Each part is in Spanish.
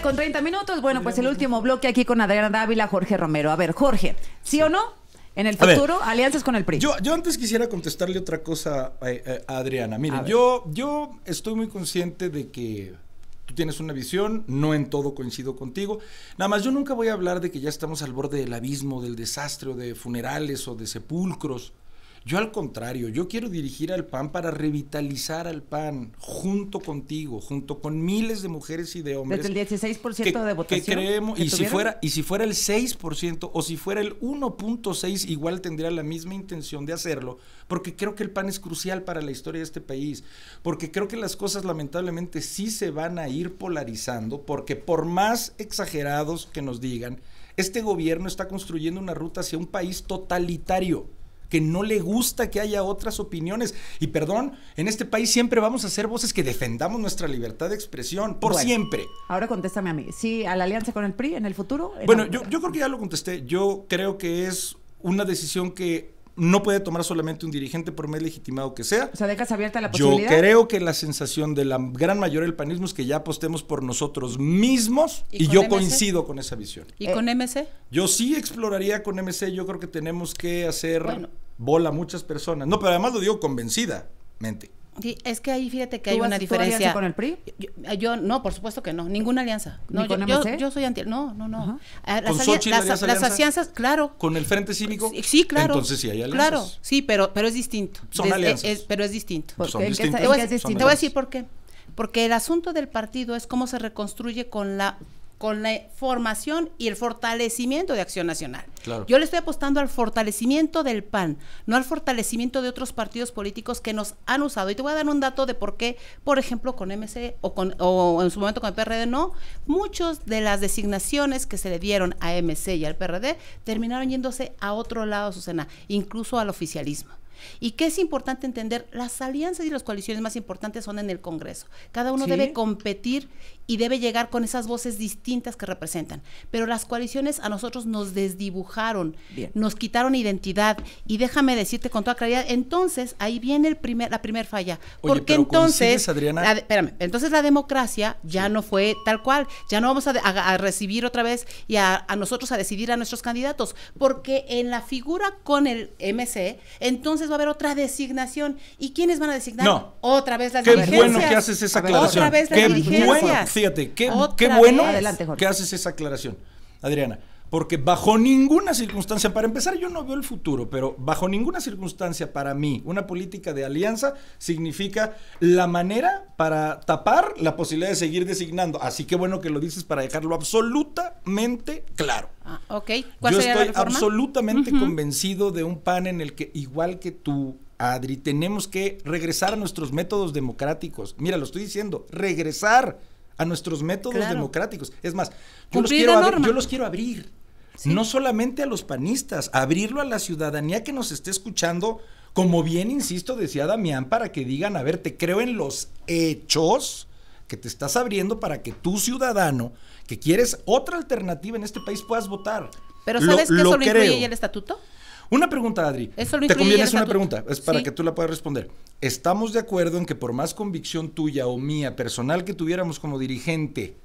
con 30 minutos. Bueno, pues el último bloque aquí con Adriana Dávila, Jorge Romero. A ver, Jorge, ¿sí, o no? En el futuro, alianzas con el PRI. Yo, antes quisiera contestarle otra cosa a, Adriana. Miren, yo, yo estoy muy consciente de que tú tienes una visión, no en todo coincido contigo. Nada más, yo nunca voy a hablar de que ya estamos al borde del abismo, del desastre, o de funerales o de sepulcros. Yo al contrario, yo quiero dirigir al PAN para revitalizar al PAN junto contigo, junto con miles de mujeres y de hombres. Desde el 16% de votación. y, si fuera, y si fuera el 6% o si fuera el 1.6, igual tendría la misma intención de hacerlo, porque creo que el PAN es crucial para la historia de este país, porque creo que las cosas lamentablemente sí se van a ir polarizando, porque por más exagerados que nos digan, este gobierno está construyendo una ruta hacia un país totalitario que no le gusta que haya otras opiniones. Y perdón, en este país siempre vamos a ser voces que defendamos nuestra libertad de expresión, por siempre. Ahora contéstame a mí. ¿Sí a la alianza con el PRI en el futuro? bueno, yo, yo creo que ya lo contesté. Yo creo que es una decisión que no puede tomar solamente un dirigente por más legitimado que sea. O sea, dejas abierta la posibilidad. Yo creo que la sensación de la gran mayoría del panismo es que ya apostemos por nosotros mismos y, yo coincido con esa visión. ¿Y con eh, MC? Yo sí exploraría con MC, yo creo que tenemos que hacer bola a muchas personas. No, pero además lo digo convencidamente es que ahí fíjate que hay una diferencia. con el PRI? Yo, no, por supuesto que no, ninguna alianza. No, yo, soy anti. No, no, no. Ah, las, alianzas, claro. ¿Con el Frente Cívico? Sí, claro. Entonces sí hay alianzas. Claro, sí, pero, pero es distinto. Son alianzas. pero es distinto. es distinto? te voy a decir por qué. Porque el asunto del partido es cómo se reconstruye con la con la formación y el fortalecimiento de Acción Nacional. Yo le estoy apostando al fortalecimiento del PAN, no al fortalecimiento de otros partidos políticos que nos han usado. Y te voy a dar un dato de por qué, por ejemplo, con MC o, en su momento con el PRD, no. Muchas de las designaciones que se le dieron a MC y al PRD terminaron yéndose a otro lado, su Susana, incluso al oficialismo. Y que es importante entender, las alianzas y las coaliciones más importantes son en el Congreso. Cada uno debe competir y debe llegar con esas voces distintas que representan. Pero las coaliciones a nosotros nos desdibujaron, nos quitaron identidad. Y déjame decirte con toda claridad, entonces ahí viene el primer, la primera falla. porque entonces, Adriana? La, espérame, entonces la democracia ya no fue tal cual, ya no vamos a, recibir otra vez y a, a nosotros a decidir a nuestros candidatos, porque en la figura con el MC, entonces va a haber otra designación. ¿Y quiénes van a designar? No. Otra vez las qué Qué bueno que haces esa aclaración. Otra vez las qué Bueno, fíjate, qué, bueno Adelante, que haces esa aclaración. Adriana, porque bajo ninguna circunstancia, para empezar, yo no veo el futuro, pero bajo ninguna circunstancia para mí, una política de alianza significa la manera para tapar la posibilidad de seguir designando. Así que bueno que lo dices para dejarlo absolutamente claro. Ah, ok. yo estoy absolutamente convencido de un pan en el que, igual que tú, Adri, tenemos que regresar a nuestros métodos democráticos. Mira, lo estoy diciendo, regresar a nuestros métodos democráticos. Es más, yo los, quiero yo los quiero abrir no solamente a los panistas, abrirlo a la ciudadanía que nos esté escuchando, como bien, insisto, decía Damián, para que digan, a ver, te creo en los hechos que te estás abriendo para que tú, ciudadano, que quieres otra alternativa en este país, puedas votar. Pero ¿sabes que incluye el estatuto? Una pregunta, Adri. Eso lo Te conviene es una pregunta, es para que tú la puedas responder. ¿Estamos de acuerdo en que por más convicción tuya o mía personal que tuviéramos como dirigente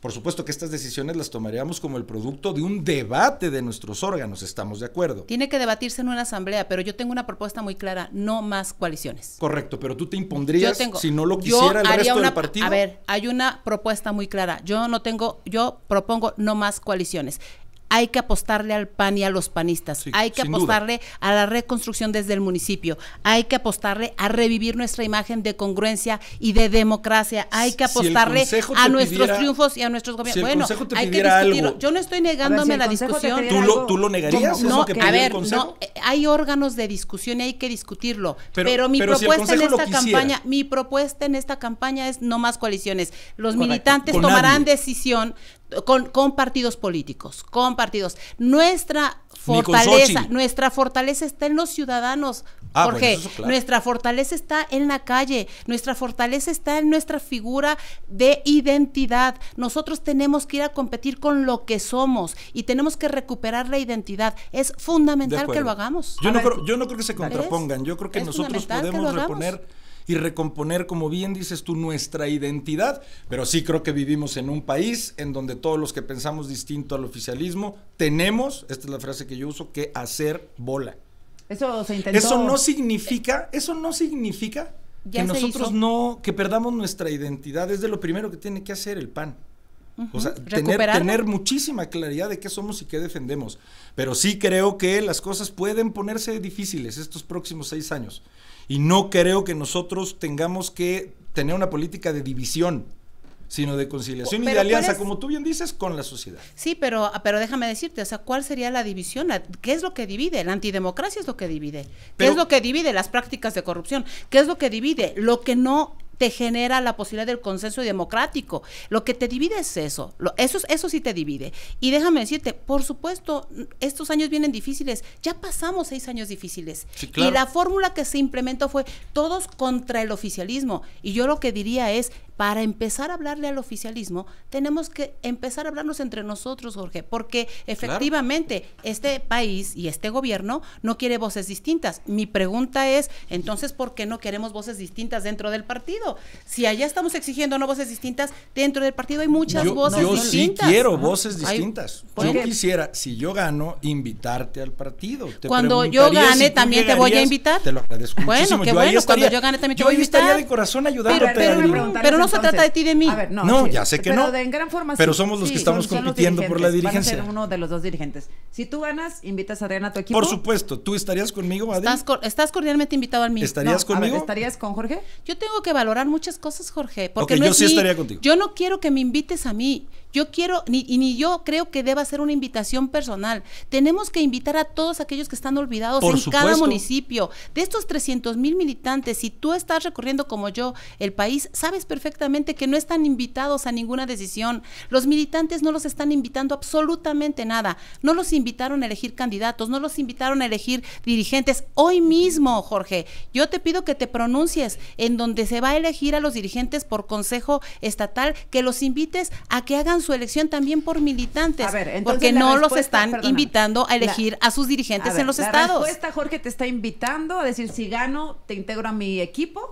por supuesto que estas decisiones las tomaríamos como el producto de un debate de nuestros órganos, estamos de acuerdo. Tiene que debatirse en una asamblea, pero yo tengo una propuesta muy clara, no más coaliciones. Correcto, pero tú te impondrías si no lo quisiera el resto una, del partido. A ver, hay una propuesta muy clara. Yo no tengo, yo propongo no más coaliciones hay que apostarle al PAN y a los panistas, hay que apostarle a la reconstrucción desde el municipio, hay que apostarle a revivir nuestra imagen de congruencia y de democracia, hay que apostarle a nuestros triunfos y a nuestros gobiernos. bueno, hay que discutirlo. Yo no estoy negándome a la discusión. ¿Tú lo, negarías? No, a ver, eh, hay órganos de discusión y hay que discutirlo. Pero, mi propuesta en esta campaña, mi propuesta en esta campaña es no más coaliciones. Los militantes tomarán decisión con, con, partidos políticos, con partidos. Nuestra fortaleza, nuestra fortaleza está en los ciudadanos, porque ah, Nuestra fortaleza está en la calle, nuestra fortaleza está en nuestra figura de identidad. Nosotros tenemos que ir a competir con lo que somos y tenemos que recuperar la identidad. Es fundamental que lo hagamos. Yo, no, creo, yo no creo que se contrapongan, yo creo que nosotros podemos que reponer y recomponer, como bien dices tú, nuestra identidad. Pero sí creo que vivimos en un país en donde todos los que pensamos distinto al oficialismo tenemos, esta es la frase que yo uso, que hacer bola. Eso Eso no significa, eso no significa que nosotros no, que perdamos nuestra identidad. Es de lo primero que tiene que hacer el PAN. O sea, tener, tener, muchísima claridad de qué somos y qué defendemos. Pero sí creo que las cosas pueden ponerse difíciles estos próximos seis años. Y no creo que nosotros tengamos que tener una política de división sino de conciliación y de alianza, como tú bien dices, con la sociedad. Sí, pero, ah, pero déjame decirte, o sea, ¿cuál sería la división? ¿Qué es lo que divide? La antidemocracia es lo que divide. ¿Qué es lo que divide? Las prácticas de corrupción. ¿Qué es lo que divide? Lo que no te genera la posibilidad del consenso democrático. Lo que te divide es eso, lo, eso, eso sí te divide. Y déjame decirte, por supuesto, estos años vienen difíciles, ya pasamos seis años difíciles. Y la fórmula que se implementó fue todos contra el oficialismo. Y yo lo que diría es, para empezar a hablarle al oficialismo, tenemos que empezar a hablarnos entre nosotros, Jorge, porque efectivamente este país y este gobierno no quiere voces distintas. Mi pregunta es, entonces, ¿por qué no queremos voces distintas dentro del partido? Si allá estamos exigiendo no voces distintas, dentro del partido hay muchas voces distintas. Yo sí quiero voces distintas. yo quisiera, si yo gano, invitarte al partido. cuando yo gane, también te voy a invitar. Te lo agradezco bueno, muchísimo. Qué bueno, cuando yo gane también te voy a invitar. Yo estaría de corazón ayudándote. pero no no se trata de ti de mí. A ver, no. ya sé que pero no. De, en gran forma, pero somos los que estamos compitiendo por la dirigencia. a ser uno de los dos dirigentes. Si tú ganas, invitas a Adriana a tu equipo. Por supuesto, tú estarías conmigo, Adri? Estás, cordialmente invitado al mí. ¿Estarías conmigo? ¿Estarías con Jorge? Yo tengo que valorar muchas cosas, Jorge, porque no yo sí estaría contigo. Yo no quiero que me invites a mí. Yo quiero, ni, y ni yo creo que deba ser una invitación personal. Tenemos que invitar a todos aquellos que están olvidados en cada municipio. De estos 300 mil militantes, si tú estás recorriendo como yo el país, sabes perfectamente que no están invitados a ninguna decisión. Los militantes no los están invitando absolutamente nada. No los invitaron a elegir candidatos, no los invitaron a elegir dirigentes. Hoy mismo, Jorge, yo te pido que te pronuncies en donde se va a elegir a los dirigentes por Consejo Estatal, que los invites a que hagan su elección también por militantes, porque no los están invitando a elegir a sus dirigentes en los estados. La Jorge, te está invitando a decir si gano, te integro a mi equipo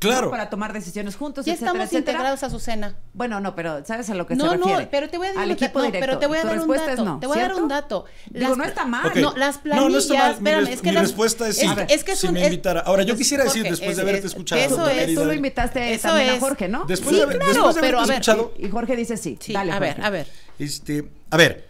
Claro. Para tomar decisiones juntos. Ya etcétera, estamos etcétera. integrados a su cena. Bueno, no, pero ¿sabes a lo que no, se refiere? No, no, pero te voy a, decir equipo no, pero te voy a dar un dato. No, te voy a dar un dato. Digo, no está mal. No, las planillas. No, no está mal. Espérame, mi, es que mi respuesta es, es, ver, es que si es un, me invitara. Ahora, yo quisiera decir, después de haberte escuchado. Eso es. Tú lo invitaste también a Jorge, ¿no? Después de a escuchado. Y Jorge dice sí. Dale, a ver, a ver. Este, a ver.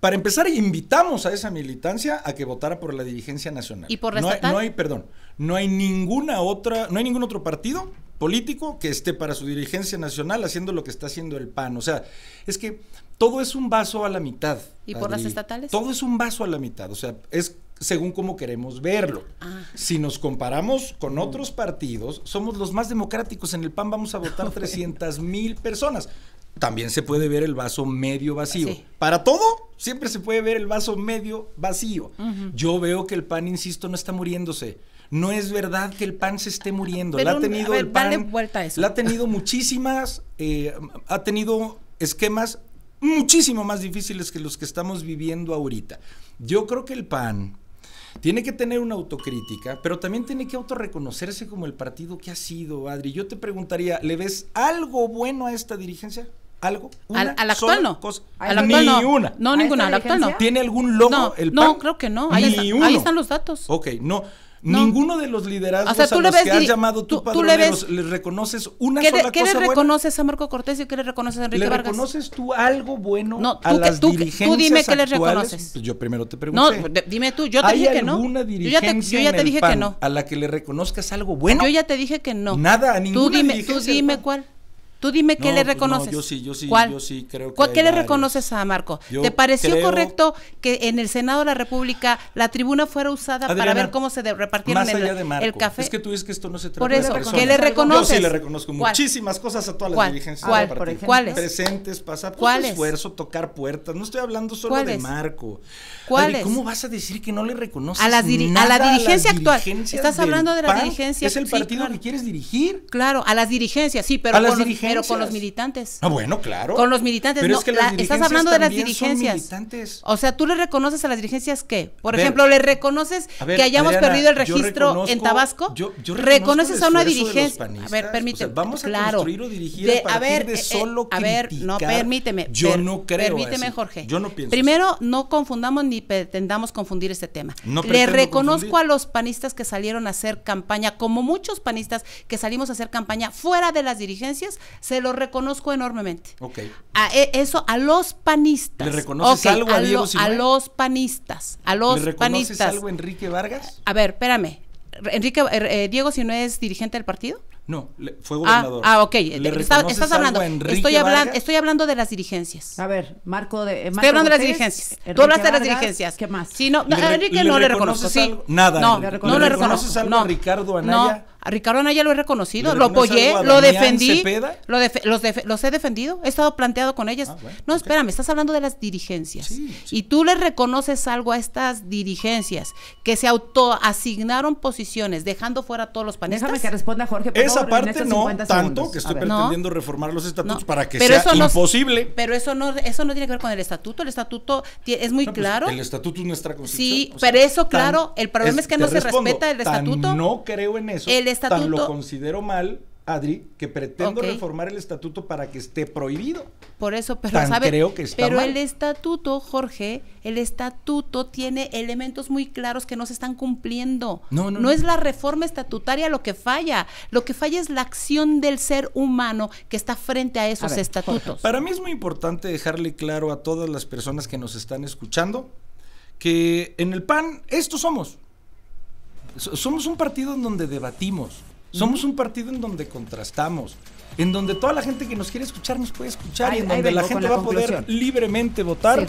Para empezar, invitamos a esa militancia a que votara por la dirigencia nacional. ¿Y por la no hay, no hay, perdón, no hay ninguna otra, no hay ningún otro partido político que esté para su dirigencia nacional haciendo lo que está haciendo el PAN. O sea, es que todo es un vaso a la mitad. ¿Y por las estatales? Todo es un vaso a la mitad. O sea, es según cómo queremos verlo. Ah. Si nos comparamos con otros partidos, somos los más democráticos. En el PAN vamos a votar 300 mil personas. También se puede ver el vaso medio vacío. Para todo Siempre se puede ver el vaso medio vacío. Yo veo que el pan, insisto, no está muriéndose. No es verdad que el pan se esté muriendo. la ha tenido el pan. La ha tenido muchísimas. Eh, ha tenido esquemas muchísimo más difíciles que los que estamos viviendo ahorita. Yo creo que el PAN tiene que tener una autocrítica, pero también tiene que autorreconocerse como el partido que ha sido, Adri. Yo te preguntaría, ¿le ves algo bueno a esta dirigencia? algo. Una al, actual no. actual ni no. una. No, ninguna. actual no. ¿Tiene algún logo el PAN? No, creo que no. Ahí, están los datos. Ok, no. Ninguno de los liderazgos a los que has llamado tú, tú le, reconoces una cosa buena? ¿qué le reconoces a Marco Cortés y qué le reconoces a Enrique Vargas? ¿Le reconoces tú algo bueno no, a las tú, dirigencias tú dime qué le reconoces. Pues yo primero te pregunté. No, dime tú, yo te dije que no. yo ya te, dije que no. a la que le reconozcas algo bueno? Yo ya te dije que no. Nada, a ninguna tú dime cuál. Tú dime qué le pues, reconoces. yo sí, yo sí, yo sí creo que. ¿Qué le reconoces a Marco? ¿Te pareció correcto que en el Senado de la República la tribuna fuera usada para ver cómo se repartieron el, café? Es que tú dices que esto no se trata Por eso, ¿qué le reconoces? Yo sí le reconozco muchísimas cosas a todas las dirigencias ¿Cuál, por ejemplo? Presentes, pasar pues, esfuerzo, tocar puertas. No estoy hablando solo de Marco. ¿Cuáles? ¿Cómo vas a decir que no le reconoces a, nada a la dirigencia actual? Estás hablando de la dirigencia. Es el partido que quieres dirigir. Claro, a las dirigencias, sí, pero. A las dirigencias pero con los militantes. Ah, bueno, claro. Con los militantes. estás hablando de las dirigencias. O sea, tú le reconoces a las dirigencias qué? Por ejemplo, le reconoces que hayamos perdido el registro en Tabasco. Yo, reconoces a una dirigencia. A ver, permíteme. vamos a construir o dirigir a, partir ver, de eh, eh, solo A ver, no, permíteme. Yo no creo. Permíteme, Jorge. Yo no pienso. Primero, no confundamos ni pretendamos confundir este tema. No le reconozco a los panistas que salieron a hacer campaña, como muchos panistas que salimos a hacer campaña fuera de las dirigencias, se lo reconozco enormemente. Ok. A, e, eso a los panistas. ¿Le reconoces algo a, Diego A los panistas. A los ¿Le reconoces algo a Enrique Vargas? A ver, espérame. Enrique, eh, eh, Diego, si no es dirigente del partido. No, fue ah, gobernador. Ah, ah ok. estás hablando. Estoy, hablando estoy hablando de las dirigencias. A ver, Marco de. Eh, estoy hablando de las dirigencias. Tú hablaste de las dirigencias. ¿Qué más? a Enrique no le reconozco. Sí. Nada. No, ¿le reconozco le ¿Reconoces algo no, a Ricardo Anaya? No. A Ricardo Anaya lo he reconocido, lo apoyé, lo defendí, los, los, he defendido, he estado planteado con ellas. Ah, no, espérame, estás hablando de las dirigencias. Y tú le reconoces algo a estas dirigencias que se autoasignaron posiciones, dejando fuera a todos los panelistas. Déjame que responda Jorge. Por Esa parte no tanto que estoy pretendiendo reformar los estatutos para que sea imposible. pero eso no, eso no tiene que ver con el estatuto. El estatuto es muy pues, claro. El estatuto es nuestra constitución. Sí, pero eso, claro, el problema es, que no se respeta el estatuto. No creo en eso. El Tan lo considero mal, Adri, que pretendo reformar el estatuto para que esté prohibido. Por eso, pero pero el estatuto, Jorge, el estatuto tiene elementos muy claros que no se están cumpliendo. No, no, es la reforma estatutaria lo que falla, lo que falla es la acción del ser humano que está frente a esos estatutos. Para mí es muy importante dejarle claro a todas las personas que nos están escuchando que en el PAN estos somos. Somos un partido en donde debatimos, somos un partido en donde contrastamos, en donde toda la gente que nos quiere escuchar nos puede escuchar y en donde la gente va a poder libremente votar.